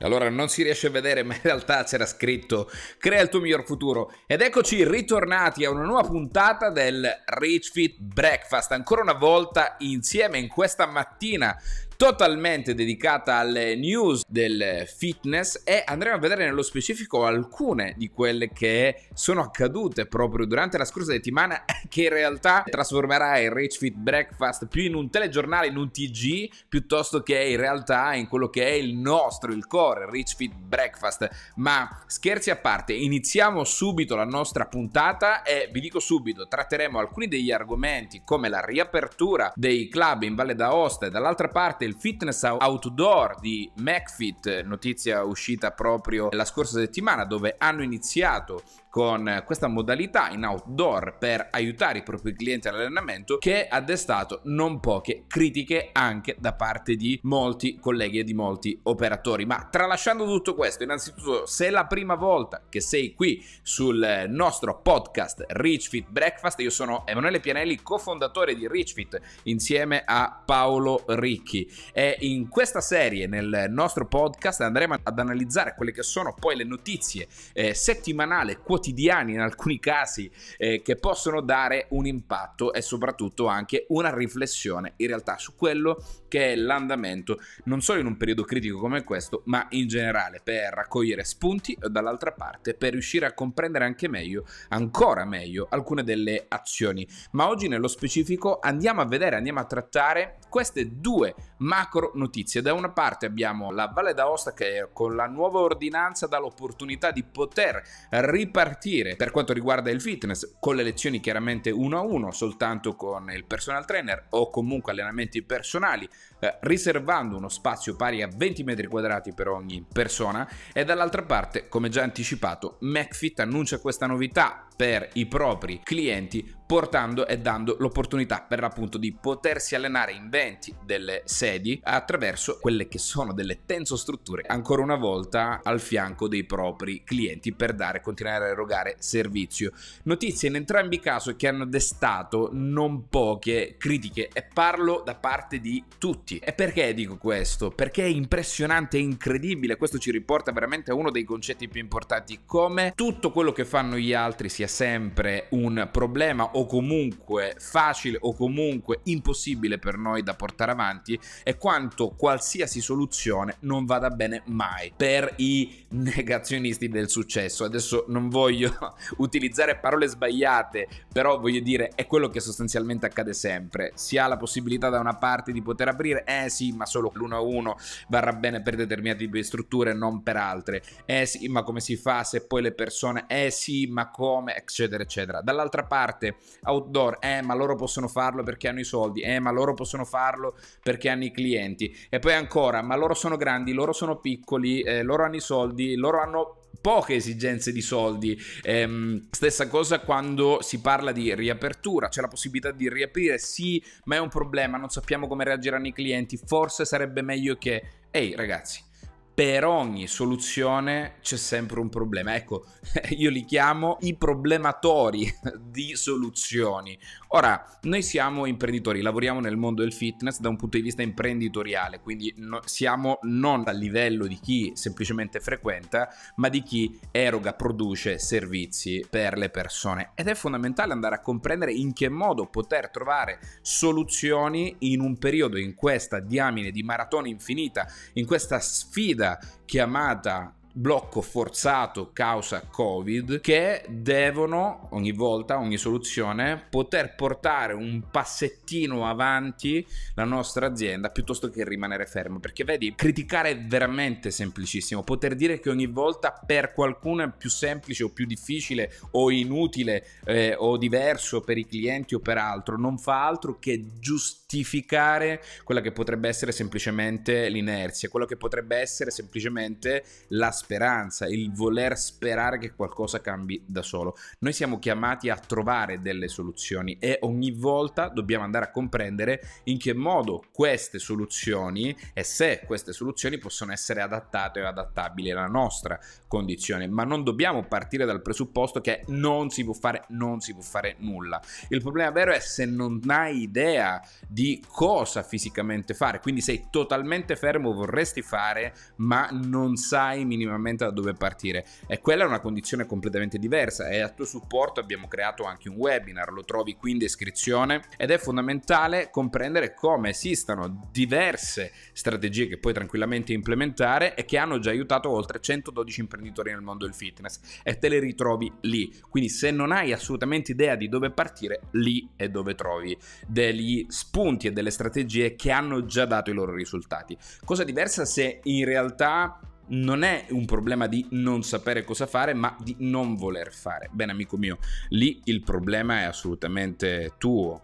Allora non si riesce a vedere, ma in realtà c'era scritto Crea il tuo miglior futuro. Ed eccoci ritornati a una nuova puntata del Rich Fit Breakfast. Ancora una volta insieme in questa mattina totalmente dedicata alle news del fitness e andremo a vedere nello specifico alcune di quelle che sono accadute proprio durante la scorsa settimana che in realtà trasformerà il Rich Fit Breakfast più in un telegiornale, in un TG, piuttosto che in realtà in quello che è il nostro, il core, Rich Fit Breakfast. Ma scherzi a parte, iniziamo subito la nostra puntata e vi dico subito, tratteremo alcuni degli argomenti come la riapertura dei club in Valle d'Aosta e dall'altra parte del fitness outdoor di McFit, notizia uscita proprio la scorsa settimana, dove hanno iniziato con questa modalità in outdoor per aiutare i propri clienti all'allenamento che ha destato non poche critiche anche da parte di molti colleghi e di molti operatori. Ma tralasciando tutto questo, innanzitutto se è la prima volta che sei qui sul nostro podcast Rich Fit Breakfast, io sono Emanuele Pianelli, cofondatore di Rich Fit insieme a Paolo Ricchi e in questa serie nel nostro podcast andremo ad analizzare quelle che sono poi le notizie eh, settimanali quotidiane quotidiani in alcuni casi eh, che possono dare un impatto e soprattutto anche una riflessione in realtà su quello che è l'andamento non solo in un periodo critico come questo ma in generale per raccogliere spunti dall'altra parte per riuscire a comprendere anche meglio ancora meglio alcune delle azioni ma oggi nello specifico andiamo a vedere andiamo a trattare queste due macro notizie da una parte abbiamo la Valle d'Aosta che con la nuova ordinanza dà l'opportunità di poter ripartire partire per quanto riguarda il fitness, con le lezioni chiaramente uno a uno, soltanto con il personal trainer o comunque allenamenti personali, eh, riservando uno spazio pari a 20 metri quadrati per ogni persona. E dall'altra parte, come già anticipato, McFit annuncia questa novità per i propri clienti portando e dando l'opportunità per l'appunto di potersi allenare in 20 delle sedi attraverso quelle che sono delle tensostrutture ancora una volta al fianco dei propri clienti per dare continuare a erogare servizio. Notizie in entrambi i casi che hanno destato non poche critiche e parlo da parte di tutti. E perché dico questo? Perché è impressionante e incredibile, questo ci riporta veramente a uno dei concetti più importanti, come tutto quello che fanno gli altri sia sempre un problema o comunque facile o comunque impossibile per noi da portare avanti è quanto qualsiasi soluzione non vada bene mai per i negazionisti del successo. Adesso non voglio utilizzare parole sbagliate, però voglio dire è quello che sostanzialmente accade sempre. Si ha la possibilità da una parte di poter aprire, eh sì, ma solo l'1-1 varrà bene per determinate tipi di strutture, non per altre. Eh sì, ma come si fa se poi le persone, eh sì, ma come, eccetera, eccetera. Dall'altra parte outdoor, eh ma loro possono farlo perché hanno i soldi, eh ma loro possono farlo perché hanno i clienti e poi ancora, ma loro sono grandi, loro sono piccoli, eh, loro hanno i soldi, loro hanno poche esigenze di soldi. Ehm, stessa cosa quando si parla di riapertura, c'è la possibilità di riaprire, sì, ma è un problema, non sappiamo come reagiranno i clienti, forse sarebbe meglio che... Ehi ragazzi, per ogni soluzione c'è sempre un problema. Ecco, io li chiamo i problematori di soluzioni. Ora, noi siamo imprenditori, lavoriamo nel mondo del fitness da un punto di vista imprenditoriale, quindi no, siamo non a livello di chi semplicemente frequenta, ma di chi eroga, produce servizi per le persone. Ed è fondamentale andare a comprendere in che modo poter trovare soluzioni in un periodo, in questa diamine di maratona infinita, in questa sfida chiamata blocco forzato causa Covid che devono ogni volta, ogni soluzione, poter portare un passettino avanti la nostra azienda piuttosto che rimanere fermo. Perché vedi, criticare è veramente semplicissimo. Poter dire che ogni volta per qualcuno è più semplice o più difficile o inutile eh, o diverso per i clienti o per altro non fa altro che giustificare quella che potrebbe essere semplicemente l'inerzia, quello che potrebbe essere semplicemente la spesa speranza, il voler sperare che qualcosa cambi da solo. Noi siamo chiamati a trovare delle soluzioni e ogni volta dobbiamo andare a comprendere in che modo queste soluzioni e se queste soluzioni possono essere adattate o adattabili alla nostra condizione, ma non dobbiamo partire dal presupposto che non si può fare, non si può fare nulla. Il problema vero è se non hai idea di cosa fisicamente fare, quindi sei totalmente fermo, vorresti fare, ma non sai minimamente finalmente da dove partire. E quella è una condizione completamente diversa e a tuo supporto abbiamo creato anche un webinar, lo trovi qui in descrizione ed è fondamentale comprendere come esistano diverse strategie che puoi tranquillamente implementare e che hanno già aiutato oltre 112 imprenditori nel mondo del fitness e te le ritrovi lì. Quindi se non hai assolutamente idea di dove partire, lì è dove trovi degli spunti e delle strategie che hanno già dato i loro risultati. Cosa diversa se in realtà non è un problema di non sapere cosa fare, ma di non voler fare. Bene, amico mio, lì il problema è assolutamente tuo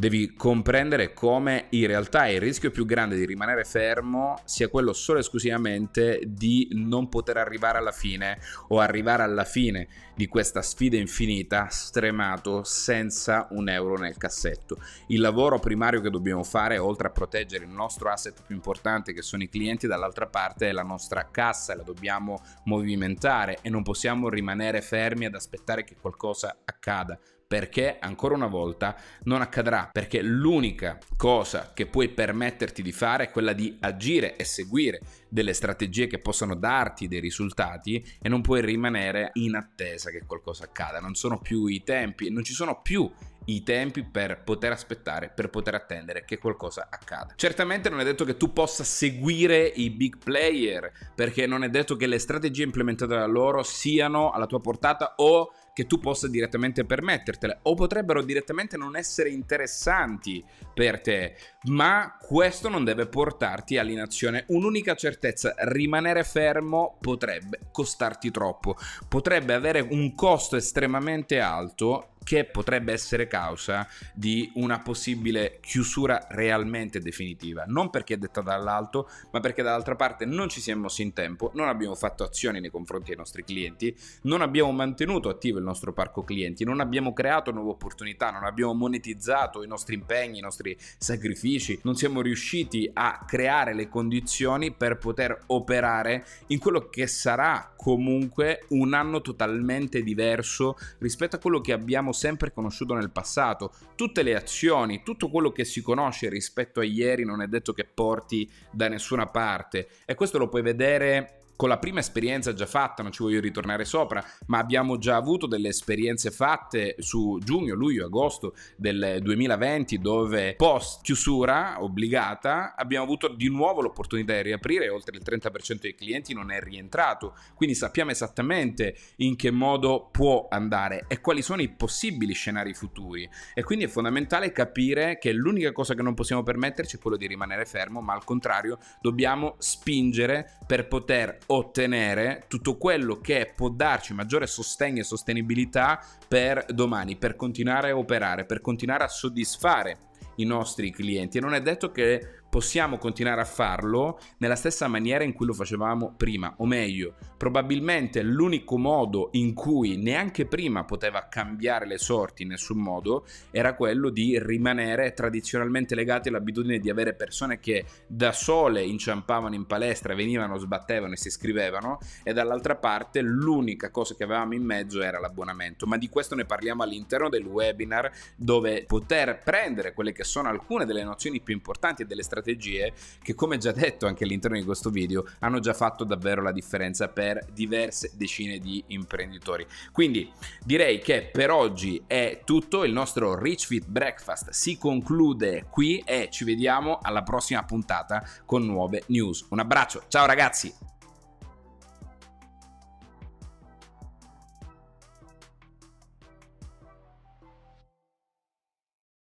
devi comprendere come in realtà il rischio più grande di rimanere fermo sia quello solo e esclusivamente di non poter arrivare alla fine o arrivare alla fine di questa sfida infinita stremato senza un euro nel cassetto. Il lavoro primario che dobbiamo fare, oltre a proteggere il nostro asset più importante che sono i clienti, dall'altra parte è la nostra cassa e la dobbiamo movimentare e non possiamo rimanere fermi ad aspettare che qualcosa accada perché ancora una volta non accadrà, perché l'unica cosa che puoi permetterti di fare è quella di agire e seguire delle strategie che possano darti dei risultati e non puoi rimanere in attesa che qualcosa accada, non sono più i tempi, non ci sono più i tempi per poter aspettare, per poter attendere che qualcosa accada. Certamente non è detto che tu possa seguire i big player, perché non è detto che le strategie implementate da loro siano alla tua portata o che tu possa direttamente permettertele o potrebbero direttamente non essere interessanti per te, ma questo non deve portarti all'inazione. Un'unica certezza, rimanere fermo potrebbe costarti troppo, potrebbe avere un costo estremamente alto che potrebbe essere causa di una possibile chiusura realmente definitiva, non perché è dettata dall'alto, ma perché dall'altra parte non ci siamo mossi in tempo, non abbiamo fatto azioni nei confronti dei nostri clienti, non abbiamo mantenuto attivo il nostro parco clienti, non abbiamo creato nuove opportunità, non abbiamo monetizzato i nostri impegni, i nostri sacrifici, non siamo riusciti a creare le condizioni per poter operare in quello che sarà comunque un anno totalmente diverso rispetto a quello che abbiamo sempre conosciuto nel passato. Tutte le azioni, tutto quello che si conosce rispetto a ieri non è detto che porti da nessuna parte. E questo lo puoi vedere con la prima esperienza già fatta, non ci voglio ritornare sopra, ma abbiamo già avuto delle esperienze fatte su giugno, luglio, agosto del 2020 dove post chiusura obbligata abbiamo avuto di nuovo l'opportunità di riaprire, oltre il 30% dei clienti non è rientrato, quindi sappiamo esattamente in che modo può andare e quali sono i possibili scenari futuri e quindi è fondamentale capire che l'unica cosa che non possiamo permetterci è quello di rimanere fermo, ma al contrario dobbiamo spingere per poter ottenere tutto quello che può darci maggiore sostegno e sostenibilità per domani, per continuare a operare, per continuare a soddisfare i nostri clienti. E non è detto che possiamo continuare a farlo nella stessa maniera in cui lo facevamo prima, o meglio, probabilmente l'unico modo in cui neanche prima poteva cambiare le sorti in nessun modo era quello di rimanere tradizionalmente legati all'abitudine di avere persone che da sole inciampavano in palestra, venivano, sbattevano e si iscrivevano e dall'altra parte l'unica cosa che avevamo in mezzo era l'abbonamento, ma di questo ne parliamo all'interno del webinar dove poter prendere quelle che sono alcune delle nozioni più importanti e delle strategie strategie che come già detto anche all'interno di questo video hanno già fatto davvero la differenza per diverse decine di imprenditori. Quindi direi che per oggi è tutto, il nostro Rich Fit Breakfast si conclude qui e ci vediamo alla prossima puntata con nuove news. Un abbraccio, ciao ragazzi!